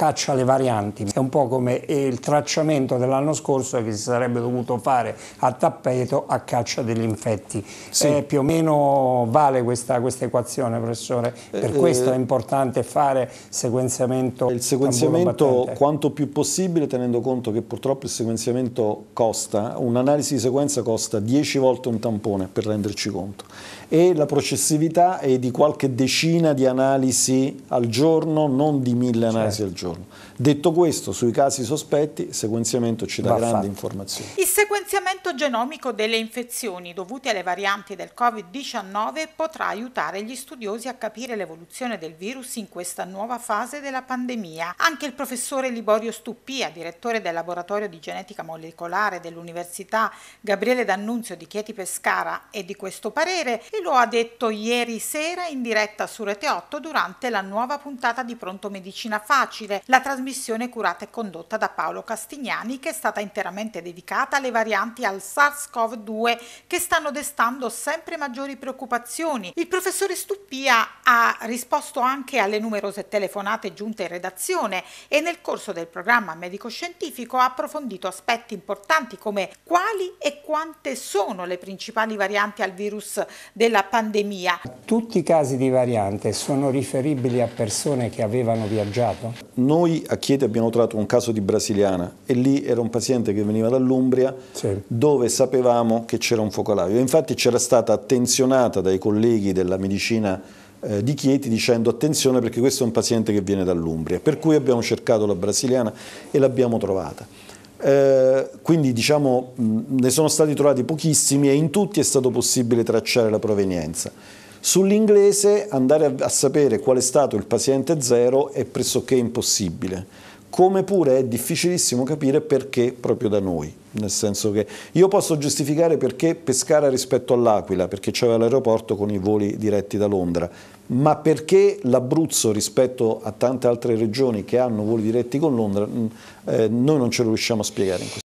caccia le varianti. È un po' come il tracciamento dell'anno scorso che si sarebbe dovuto fare a tappeto a caccia degli infetti. Sì. Eh, più o meno vale questa, questa equazione, professore? Per eh, questo è eh, importante fare sequenziamento. Il sequenziamento quanto più possibile, tenendo conto che purtroppo il sequenziamento costa, un'analisi di sequenza costa 10 volte un tampone, per renderci conto, e la processività è di qualche decina di analisi al giorno, non di mille analisi certo. al giorno giorno. Detto questo, sui casi sospetti, il sequenziamento ci dà grandi informazioni. Il sequenziamento genomico delle infezioni dovute alle varianti del Covid-19 potrà aiutare gli studiosi a capire l'evoluzione del virus in questa nuova fase della pandemia. Anche il professore Liborio Stuppia, direttore del laboratorio di genetica molecolare dell'Università Gabriele D'Annunzio di Chieti Pescara, è di questo parere e lo ha detto ieri sera in diretta su Rete 8 durante la nuova puntata di Pronto Medicina Facile novembre. La trasmissione curata e condotta da Paolo Castignani che è stata interamente dedicata alle varianti al SARS-CoV-2 che stanno destando sempre maggiori preoccupazioni. Il professore Stuppia ha risposto anche alle numerose telefonate giunte in redazione e nel corso del programma medico-scientifico ha approfondito aspetti importanti come quali e quante sono le principali varianti al virus della pandemia. Tutti i casi di variante sono riferibili a persone che avevano viaggiato? Noi a Chieti abbiamo trovato un caso di brasiliana e lì era un paziente che veniva dall'Umbria sì. dove sapevamo che c'era un focolaio. Infatti c'era stata attenzionata dai colleghi della medicina eh, di Chieti dicendo attenzione perché questo è un paziente che viene dall'Umbria. Per cui abbiamo cercato la brasiliana e l'abbiamo trovata. Eh, quindi diciamo, ne sono stati trovati pochissimi e in tutti è stato possibile tracciare la provenienza. Sull'inglese andare a sapere qual è stato il paziente zero è pressoché impossibile, come pure è difficilissimo capire perché proprio da noi, nel senso che io posso giustificare perché Pescara rispetto all'Aquila, perché c'era l'aeroporto con i voli diretti da Londra, ma perché l'Abruzzo rispetto a tante altre regioni che hanno voli diretti con Londra, mm, eh, noi non ce lo riusciamo a spiegare. In questo